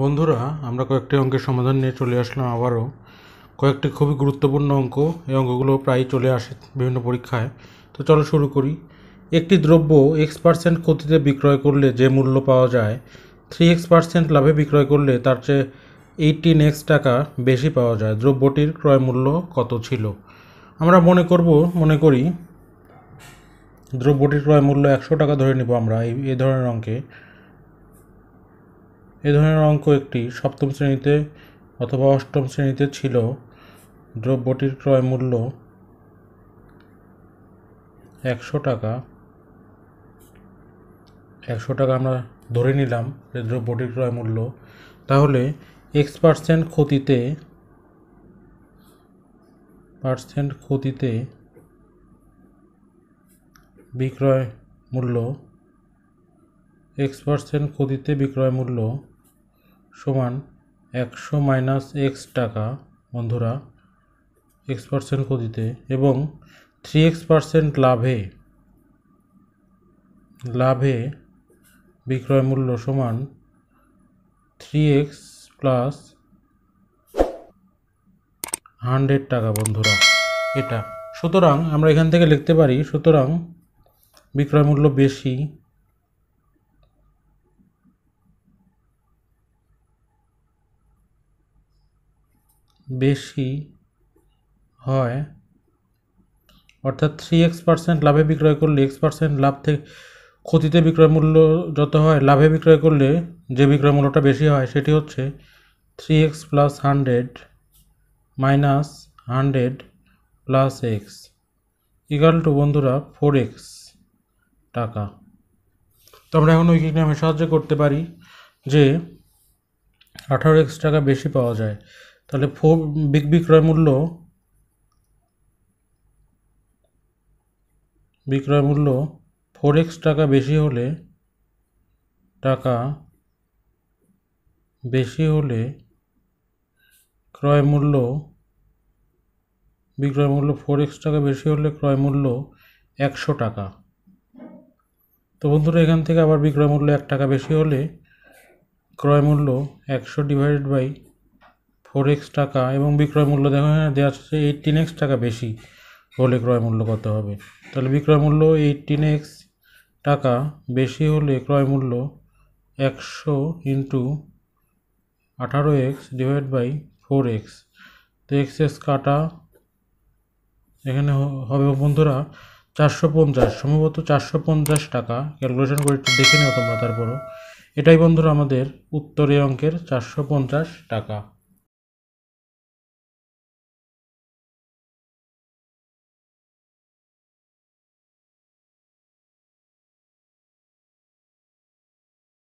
বন্ধুরা আমরা কয়েকটি অঙ্কের সমাধান নিয়ে চলে আসলাম আবারও কয়েকটি খুবই গুরুত্বপূর্ণ অঙ্ক এই অঙ্কগুলো প্রায় চলে আসে বিভিন্ন পরীক্ষায় তো চলো শুরু করি একটি দ্রব্য এক্স পার্সেন্ট ক্ষতিতে বিক্রয় করলে যে মূল্য পাওয়া যায় থ্রি এক্স পার্সেন্ট লাভে বিক্রয় করলে তার চেয়ে এইটিন এক্স টাকা বেশি পাওয়া যায় দ্রব্যটির ক্রয় মূল্য কত ছিল আমরা মনে করব মনে করি দ্রব্যটির ক্রয় মূল্য একশো টাকা ধরে নেব আমরা এই ধরনের অঙ্কে এ ধরনের অঙ্ক একটি সপ্তম শ্রেণীতে অথবা অষ্টম শ্রেণীতে ছিল দ্রব্যটির ক্রয় মূল্য একশো টাকা একশো টাকা আমরা ধরে নিলাম যে দ্রব্যটির ক্রয় মূল্য তাহলে এক্স পার্সেন্ট ক্ষতিতে পার্সেন্ট ক্ষতিতে বিক্রয় মূল্য এক্স পার্সেন্ট ক্ষতিতে বিক্রয় মূল্য সমান একশো মাইনাস এক্স টাকা বন্ধুরা এক্স পার্সেন্ট ক্ষতিতে এবং থ্রি এক্স পার্সেন্ট লাভে লাভে বিক্রয় মূল্য সমান থ্রি এক্স প্লাস হান্ড্রেড টাকা বন্ধুরা এটা সুতরাং আমরা এখান থেকে লিখতে পারি সুতরাং বিক্রয় মূল্য বেশি বেশি হয় অর্থাৎ থ্রি এক্স পার্সেন্ট লাভে বিক্রয় করলে এক্স পার্সেন্ট লাভ থেকে ক্ষতিতে বিক্রয় মূল্য যত হয় লাভে বিক্রয় করলে যে বিক্রয় মূল্যটা বেশি হয় সেটি হচ্ছে three X plus hundred minus hundred plus X equal to বন্ধুরা ফোর এক্স টাকা তো আমরা এখন উইকিক আমি সাহায্য করতে পারি যে আঠারো এক্স টাকা বেশি পাওয়া যায় তাহলে ফোর বিগ বিক্রয় মূল্য বিক্রয় মূল্য ফোর এক্স টাকা বেশি হলে টাকা বেশি হলে ক্রয় মূল্য বিক্রয় মূল্য ফোর এক্স টাকা বেশি হলে ক্রয় মূল্য একশো টাকা তো বন্ধুরা এখান থেকে আবার বিক্রয় মূল্য এক টাকা বেশি হলে ক্রয় মূল্য একশো ডিভাইডেড বাই ফোর এক্স টাকা এবং বিক্রয় মূল্য দেখো হ্যাঁ দেওয়া আছে এইটিন এক্স টাকা বেশি হলে ক্রয় মূল্য কত হবে তাহলে বিক্রয় মূল্য এইটিন এক্স টাকা বেশি হলে ক্রয় মূল্য একশো ইন্টু আঠারো X divide by four X তো এক্স এক্স কাটা এখানে হবে বন্ধুরা চারশো পঞ্চাশ সম্ভবত চারশো পঞ্চাশ টাকা ক্যালকুলেশন করে একটু দেখে নিও তোমরা তারপরও এটাই বন্ধুরা আমাদের উত্তরে অঙ্কের চারশো পঞ্চাশ টাকা